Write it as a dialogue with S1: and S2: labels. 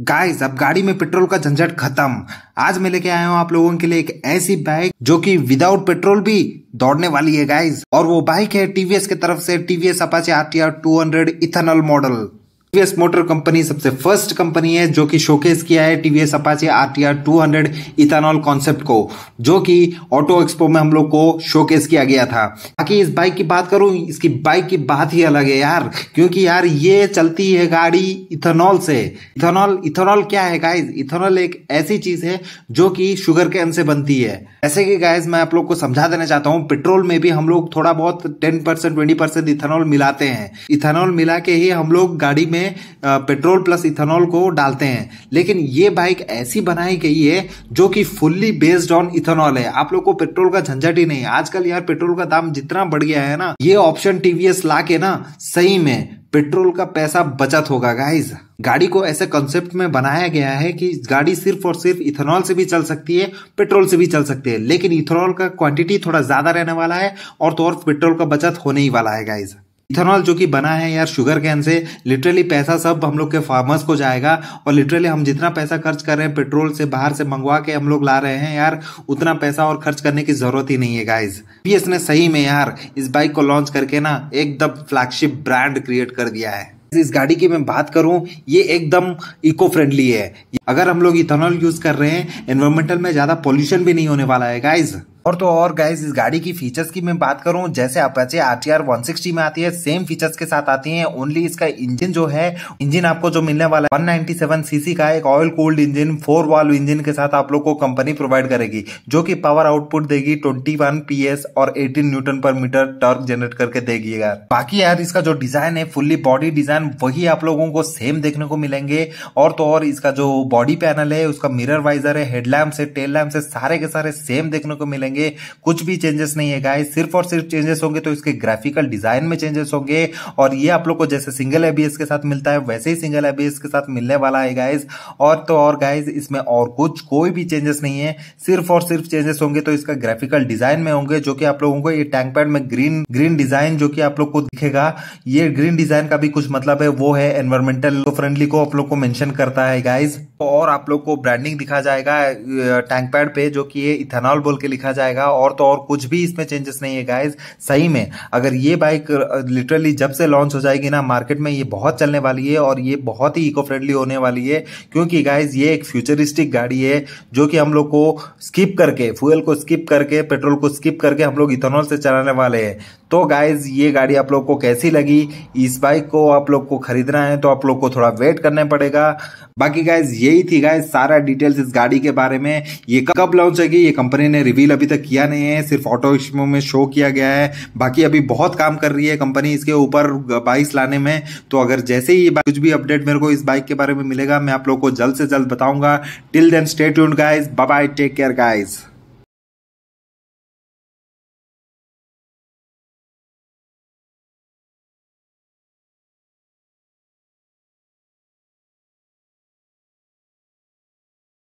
S1: guys अब गाड़ी में पेट्रोल का झंझट खत्म आज मैं लेके आया हूँ आप लोगों के लिए एक ऐसी बाइक जो कि विदाउट पेट्रोल भी दौड़ने वाली है गाइस और वो बाइक है टीवीएस की तरफ से TVS Apache R T R two hundred ethanol model TVS motor company सबसे फर्स्ट कंपनी है जो कि शोकेस किया है TVS Apache RTR 200 ethanol concept को जो कि ऑटो एक्सपो में हम लोग को शोकेस किया गया था बाकी इस बाइक की बात करूं इसकी बाइक की बात ही अलग है यार क्योंकि यार ये चलती है गाड़ी इथेनॉल से इथेनॉल इथेनॉल क्या है गाइज इथेनॉल एक ऐसी चीज है जो की शुगर कैन से बनती है ऐसे की गाइज मैं आप लोग को समझा देना चाहता हूँ पेट्रोल में भी हम लोग थोड़ा बहुत टेन परसेंट ट्वेंटी इथेनॉल मिलाते हैं इथेनॉल मिला के ही हम लोग गाड़ी में में पेट्रोल प्लस इथेनॉल को डालते हैं लेकिन ये बाइक ऐसी बनाई गई है जो कि फुल्ली बेस्ड ऑन इथेनॉल है आप लोग को पेट्रोल का झंझट ही नहीं आजकल यार पेट्रोल का दाम जितना बढ़ गया है ना ये ऑप्शन टीवीएस ला के ना सही में पेट्रोल का पैसा बचत होगा गाइज गाड़ी को ऐसे कॉन्सेप्ट में बनाया गया है कि गाड़ी सिर्फ और सिर्फ इथेनॉल से भी चल सकती है पेट्रोल से भी चल सकती है लेकिन इथेनॉल का क्वांटिटी थोड़ा ज्यादा रहने वाला है और तो और पेट्रोल का बचत होने ही वाला है गाइज इथेनॉल जो कि बना है यार शुगर कैन से लिटरली पैसा सब हम लोग के फार्मर्स को जाएगा और लिटरली हम जितना पैसा खर्च कर रहे हैं पेट्रोल से बाहर से मंगवा के हम लोग ला रहे हैं यार उतना पैसा और खर्च करने की जरूरत ही नहीं है गाइज पीएस ने सही में यार इस बाइक को लॉन्च करके ना एकदम फ्लैगशिप ब्रांड क्रिएट कर दिया है इस गाड़ी की मैं बात करूं ये एकदम इको फ्रेंडली है अगर हम लोग इथेनॉल यूज कर रहे हैं एनवायरमेंटल में ज्यादा पॉल्यूशन भी नहीं होने वाला है गाइज और तो और गाइज इस गाड़ी की फीचर्स की मैं बात करूं जैसे अपाचे आरटीआर 160 में आती है सेम फीचर्स के साथ आती है ओनली इसका इंजन जो है इंजन आपको जो मिलने वाला है 197 सीसी का एक oil cooled engine four valve engine के साथ आप लोग को कंपनी प्रोवाइड करेगी जो कि पावर आउटपुट देगी पी एस और eighteen newton per metre torque generate करके देगी यार बाकी यार इसका जो डिजाइन है फुल्ली बॉडी डिजाइन वही आप लोगों को सेम देखने को मिलेंगे और तो और इसका जो बॉडी पैनल है उसका मिरर वाइजर है हेडलैम्प है टेल लैम्प है सारे के सारे सेम देखने को मिलेंगे जाएंगे कुछ भी चेंजेस नहीं है गाइस सिर्फ और सिर्फ चेंजेस होंगे तो इसके ग्राफिकल डिजाइन में चेंजेस होंगे और ये आप लोग को जैसे सिंगल एबीएस के साथ मिलता है वैसे ही सिंगल एबीएस के साथ मिलने वाला है गाइज और तो और गाइज इसमें और कुछ कोई भी चेंजेस नहीं है सिर्फ और सिर्फ चेंजेस होंगे तो इसका ग्राफिकल डिजाइन में होंगे जो कि आप लोगों को ये टैंक पैड में ग्रीन ग्रीन डिजाइन जो कि आप लोग को दिखेगा ये ग्रीन डिजाइन का भी कुछ मतलब है वो है एनवायरमेंटल फ्रेंडली को आप लोग को मेंशन करता है गाइज और आप लोग को ब्रांडिंग दिखा जाएगा टैंक पैड पे जो कि ये इथेनॉल बोल के लिखा जाएगा जाएगा और तो और कुछ भी इसमें चेंजेस नहीं है गाइज सही में अगर ये बाइक लिटरली जब से लॉन्च हो जाएगी ना मार्केट में ये बहुत चलने वाली है और ये बहुत ही इको फ्रेंडली होने वाली है क्योंकि गाइज ये एक फ्यूचरिस्टिक गाड़ी है जो कि हम लोग को स्किप करके फ्यूल को स्किप करके पेट्रोल को स्किप करके हम लोग इथेनॉल से चलाने वाले हैं तो गाइज ये गाड़ी आप लोग को कैसी लगी इस बाइक को आप लोग को खरीदना है तो आप लोग को थोड़ा वेट करना पड़ेगा बाकी गाइज यही थी गाइज सारा डिटेल्स इस गाड़ी के बारे में ये कब लॉन्च होगी ये कंपनी ने रिवील अभी तक किया नहीं है सिर्फ ऑटो स्मो में शो किया गया है बाकी अभी बहुत काम कर रही है कंपनी इसके ऊपर बाइक्स लाने में तो अगर जैसे ही कुछ भी अपडेट मेरे को इस बाइक के बारे में मिलेगा मैं आप लोग को जल्द से जल्द बताऊंगा till then stay guys bye take care guys